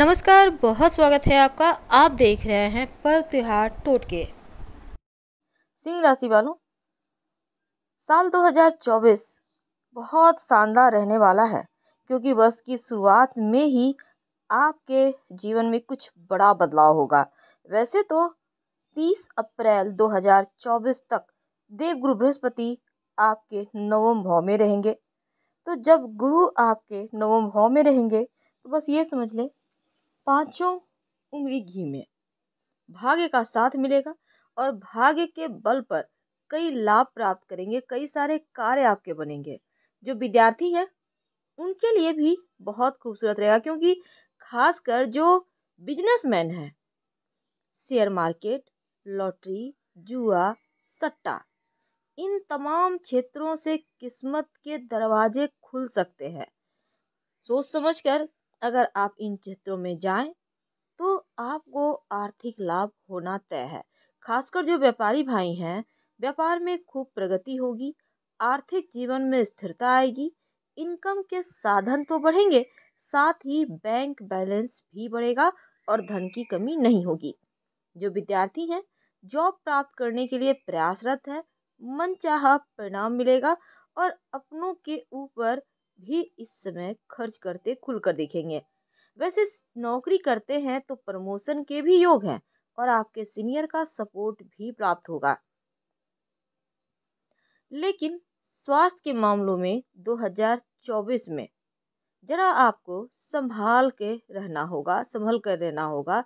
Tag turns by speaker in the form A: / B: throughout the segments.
A: नमस्कार बहुत स्वागत है आपका आप देख रहे हैं पर्व त्योहार टोटके सिंह राशि वालों साल 2024 बहुत शानदार रहने वाला है क्योंकि वर्ष की शुरुआत में ही आपके जीवन में कुछ बड़ा बदलाव होगा वैसे तो 30 अप्रैल 2024 तक देवगुरु बृहस्पति आपके नवम भाव में रहेंगे तो जब गुरु आपके नवम भाव में रहेंगे तो बस ये समझ लें पांचों उंगली घी में भाग्य का साथ मिलेगा और भाग्य के बल पर कई लाभ प्राप्त करेंगे कई सारे कार्य आपके बनेंगे जो विद्यार्थी हैं उनके लिए भी बहुत खूबसूरत रहेगा क्योंकि खासकर जो बिजनेसमैन हैं शेयर मार्केट लॉटरी जुआ सट्टा इन तमाम क्षेत्रों से किस्मत के दरवाजे खुल सकते हैं सोच समझ कर अगर आप इन क्षेत्रों में जाएं तो आपको आर्थिक लाभ होना तय है खासकर जो व्यापारी भाई हैं व्यापार में खूब प्रगति होगी आर्थिक जीवन में स्थिरता आएगी इनकम के साधन तो बढ़ेंगे साथ ही बैंक बैलेंस भी बढ़ेगा और धन की कमी नहीं होगी जो विद्यार्थी हैं जॉब प्राप्त करने के लिए प्रयासरत है मनचाहा परिणाम मिलेगा और अपनों के ऊपर भी इस समय खर्च करते खुलकर देखेंगे वैसे नौकरी करते हैं तो प्रमोशन के भी योग हैं और आपके सीनियर का सपोर्ट भी प्राप्त होगा लेकिन स्वास्थ्य के मामलों में 2024 में जरा आपको संभाल के रहना होगा संभल कर रहना होगा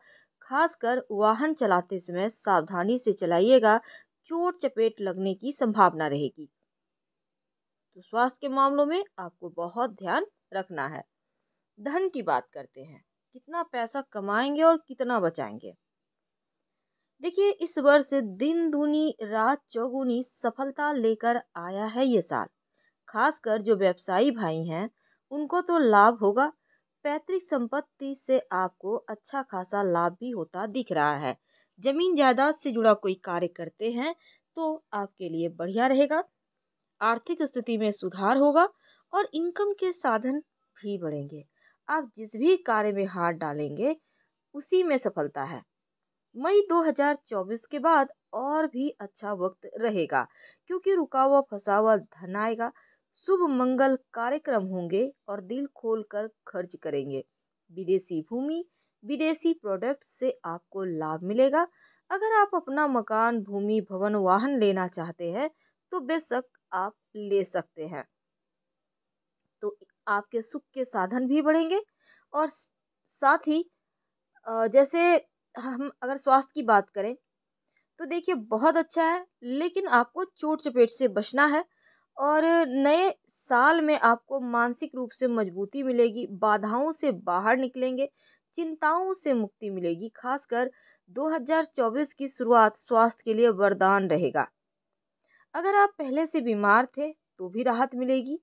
A: खासकर वाहन चलाते समय सावधानी से चलाइएगा चोट चपेट लगने की संभावना रहेगी तो स्वास्थ्य के मामलों में आपको बहुत ध्यान रखना है धन की बात करते हैं कितना पैसा कमाएंगे और कितना बचाएंगे देखिए इस वर्ष दिन दूनी रात चौगुनी सफलता लेकर आया है ये साल खासकर जो व्यवसायी भाई हैं उनको तो लाभ होगा पैतृक संपत्ति से आपको अच्छा खासा लाभ भी होता दिख रहा है जमीन जायदाद से जुड़ा कोई कार्य करते हैं तो आपके लिए बढ़िया रहेगा आर्थिक स्थिति में सुधार होगा और इनकम के साधन भी बढ़ेंगे आप जिस भी कार्य में हाथ डालेंगे उसी में सफलता है मई 2024 के बाद और भी अच्छा वक्त रहेगा क्योंकि रुका हुआ फंसा हुआ धन आएगा शुभ मंगल कार्यक्रम होंगे और दिल खोल कर खर्च करेंगे विदेशी भूमि विदेशी प्रोडक्ट से आपको लाभ मिलेगा अगर आप अपना मकान भूमि भवन वाहन लेना चाहते हैं तो बेशक आप ले सकते हैं तो आपके सुख के साधन भी बढ़ेंगे और साथ ही जैसे हम अगर स्वास्थ्य की बात करें तो देखिए बहुत अच्छा है लेकिन आपको चोट चपेट से बचना है और नए साल में आपको मानसिक रूप से मजबूती मिलेगी बाधाओं से बाहर निकलेंगे चिंताओं से मुक्ति मिलेगी खासकर 2024 की शुरुआत स्वास्थ्य के लिए वरदान रहेगा अगर आप पहले से बीमार थे तो भी राहत मिलेगी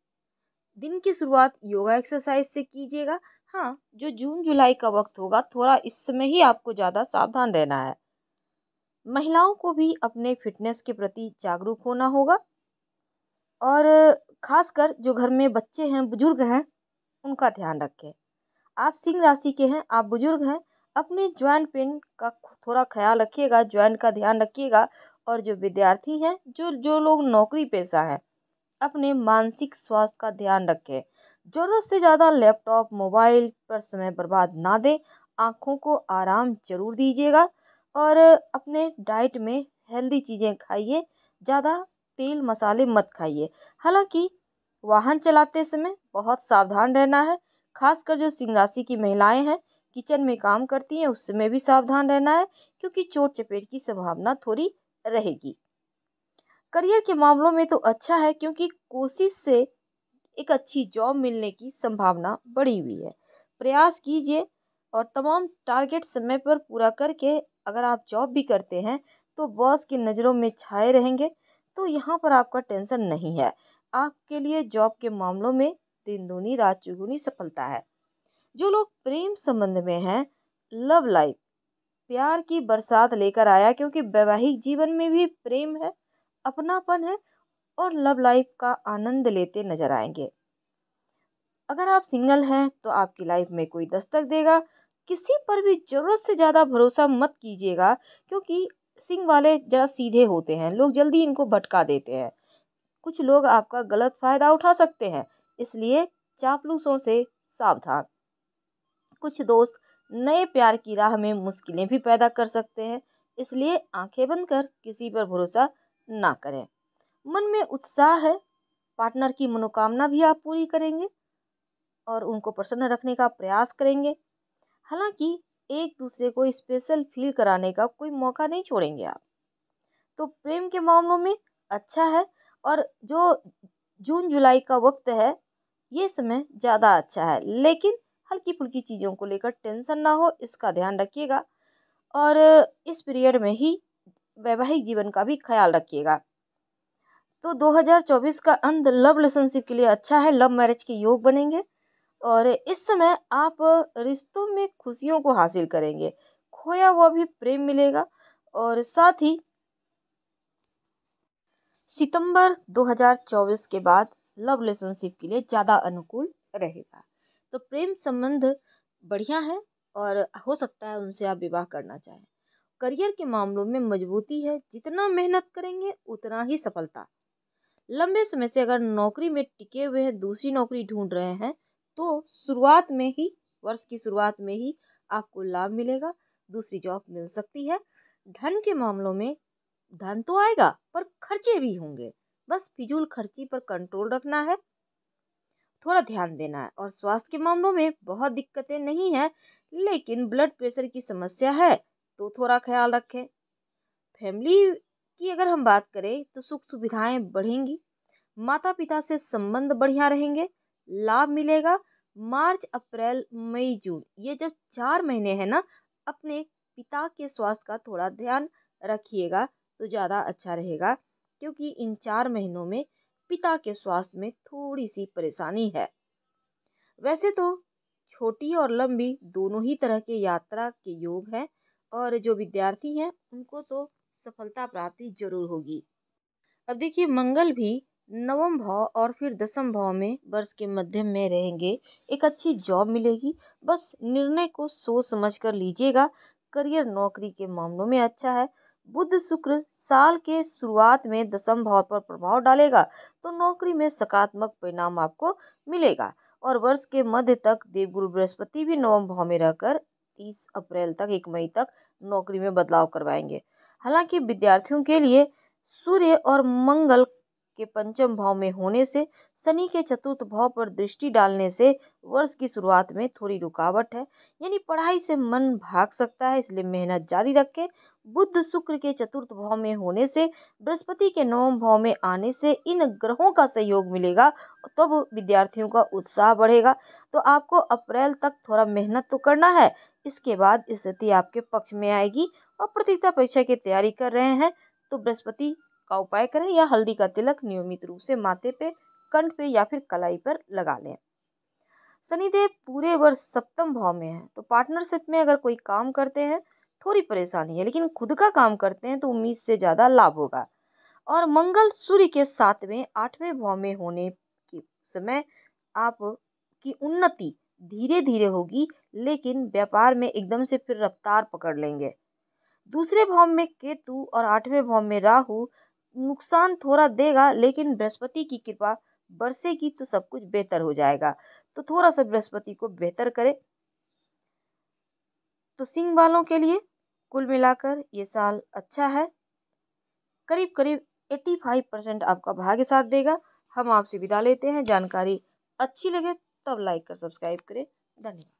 A: दिन की शुरुआत योगा एक्सरसाइज से कीजिएगा हाँ जो जून जुलाई का वक्त होगा थोड़ा इस समय ही आपको ज़्यादा सावधान रहना है महिलाओं को भी अपने फिटनेस के प्रति जागरूक होना होगा और खासकर जो घर में बच्चे हैं बुजुर्ग हैं उनका ध्यान रखें आप सिंह राशि के हैं आप बुजुर्ग हैं अपने ज्वाइंट पेन का थोड़ा ख्याल रखिएगा ज्वाइंट का ध्यान रखिएगा और जो विद्यार्थी हैं जो जो लोग नौकरी पेशा हैं अपने मानसिक स्वास्थ्य का ध्यान रखें ज़रूरत से ज़्यादा लैपटॉप मोबाइल पर समय बर्बाद ना दें आँखों को आराम ज़रूर दीजिएगा और अपने डाइट में हेल्दी चीज़ें खाइए ज़्यादा तेल मसाले मत खाइए हालांकि वाहन चलाते समय बहुत सावधान रहना है खासकर जो सिंह राशि की महिलाएं हैं किचन में काम करती हैं उस समय भी सावधान रहना है क्योंकि चोट चपेट की संभावना थोड़ी रहेगी करियर के मामलों में तो अच्छा है क्योंकि कोशिश से एक अच्छी जॉब मिलने की संभावना बढ़ी हुई है प्रयास कीजिए और तमाम टारगेट समय पर पूरा करके अगर आप जॉब भी करते हैं तो बॉस की नज़रों में छाए रहेंगे तो यहाँ पर आपका टेंशन नहीं है आपके लिए जॉब के मामलों में दिन दूनी रात चुगुनी सफलता है जो लोग प्रेम संबंध में हैं लव लाइफ प्यार की बरसात लेकर आया क्योंकि वैवाहिक जीवन में भी प्रेम है अपनापन है और लव लाइफ का आनंद लेते नजर आएंगे अगर आप सिंगल हैं तो आपकी लाइफ में कोई दस्तक देगा किसी पर भी ज़रूरत से ज़्यादा भरोसा मत कीजिएगा क्योंकि सिंग वाले ज़रा सीधे होते हैं लोग जल्दी इनको भटका देते हैं कुछ लोग आपका गलत फ़ायदा उठा सकते हैं इसलिए चापलूसों से सावधान कुछ दोस्त नए प्यार की राह में मुश्किलें भी पैदा कर सकते हैं इसलिए आँखें बंद कर किसी पर भरोसा ना करें मन में उत्साह है पार्टनर की मनोकामना भी आप पूरी करेंगे और उनको प्रसन्न रखने का प्रयास करेंगे हालांकि एक दूसरे को स्पेशल फील कराने का कोई मौका नहीं छोड़ेंगे आप तो प्रेम के मामलों में अच्छा है और जो जून जुलाई का वक्त है ये समय ज़्यादा अच्छा है लेकिन हल्की फुल्की चीज़ों को लेकर टेंशन ना हो इसका ध्यान रखिएगा और इस पीरियड में ही वैवाहिक जीवन का भी ख्याल रखिएगा तो 2024 का अंत लव रिलेशनशिप के लिए अच्छा है लव मैरिज के योग बनेंगे और इस समय आप रिश्तों में खुशियों को हासिल करेंगे खोया हुआ भी प्रेम मिलेगा और साथ ही सितंबर 2024 के बाद लव रिलेशनशिप के लिए ज़्यादा अनुकूल रहेगा तो प्रेम संबंध बढ़िया है और हो सकता है उनसे आप विवाह करना चाहें करियर के मामलों में मजबूती है जितना मेहनत करेंगे उतना ही सफलता लंबे समय से अगर नौकरी में टिके हुए हैं दूसरी नौकरी ढूंढ रहे हैं तो शुरुआत में ही वर्ष की शुरुआत में ही आपको लाभ मिलेगा दूसरी जॉब मिल सकती है धन के मामलों में धन तो आएगा पर खर्चे भी होंगे बस फिजूल खर्ची पर कंट्रोल रखना है थोड़ा ध्यान देना है और स्वास्थ्य के मामलों में बहुत दिक्कतें नहीं है लेकिन ब्लड प्रेशर की समस्या है तो थोड़ा ख्याल रखें फैमिली की अगर हम बात करें तो सुख सुविधाएं बढ़ेंगी माता पिता से संबंध बढ़िया रहेंगे लाभ मिलेगा मार्च अप्रैल मई जून ये जब चार महीने हैं ना अपने पिता के स्वास्थ्य का थोड़ा ध्यान रखिएगा तो ज़्यादा अच्छा रहेगा क्योंकि इन चार महीनों में पिता के स्वास्थ्य में थोड़ी सी परेशानी है वैसे तो छोटी और लंबी दोनों ही तरह के यात्रा के योग हैं और जो विद्यार्थी हैं उनको तो सफलता प्राप्ति जरूर होगी अब देखिए मंगल भी नवम भाव और फिर दसम भाव में वर्ष के मध्य में रहेंगे एक अच्छी जॉब मिलेगी बस निर्णय को सोच समझ कर लीजिएगा करियर नौकरी के मामलों में अच्छा है बुध शुक्र साल के शुरुआत में दसम भाव पर प्रभाव डालेगा तो नौकरी में सकारात्मक परिणाम आपको मिलेगा और वर्ष के मध्य तक देवगुरु बृहस्पति भी नवम भाव में रहकर तीस अप्रैल तक एक मई तक नौकरी में बदलाव करवाएंगे हालांकि विद्यार्थियों के लिए सूर्य और मंगल के पंचम भाव में होने से शनि के चतुर्थ भाव पर दृष्टि डालने से वर्ष की शुरुआत में थोड़ी रुकावट है यानी पढ़ाई से मन भाग सकता है इसलिए मेहनत जारी रखें बुद्ध शुक्र के चतुर्थ भाव में होने से बृहस्पति के नवम भाव में आने से इन ग्रहों का सहयोग मिलेगा तब विद्यार्थियों का उत्साह बढ़ेगा तो आपको अप्रैल तक थोड़ा मेहनत तो करना है इसके बाद स्थिति आपके पक्ष में आएगी और प्रतियोगिता परीक्षा की तैयारी कर रहे हैं तो बृहस्पति का उपाय करें या हल्दी का तिलक नियमित रूप से माथे पे कंठ पे या फिर कलाई पर लगा लें शनिदेव पूरे वर्ष सप्तम भाव में है तो पार्टनरशिप में अगर कोई काम करते हैं थोड़ी परेशानी है लेकिन खुद का काम करते हैं तो उम्मीद से ज़्यादा लाभ होगा और मंगल सूर्य के सातवें आठवें भाव में होने के समय आप की उन्नति धीरे धीरे होगी लेकिन व्यापार में एकदम से फिर रफ्तार पकड़ लेंगे दूसरे भाव में केतु और आठवें भाव में राहु नुकसान थोड़ा देगा लेकिन बृहस्पति की कृपा बरसेगी तो सब कुछ बेहतर हो जाएगा तो थोड़ा सा बृहस्पति को बेहतर करे तो सिंह वालों के लिए कुल मिलाकर ये साल अच्छा है करीब करीब एट्टी फाइव परसेंट आपका भाग्य साथ देगा हम आपसे विदा लेते हैं जानकारी अच्छी लगे तब लाइक कर सब्सक्राइब करें धन्यवाद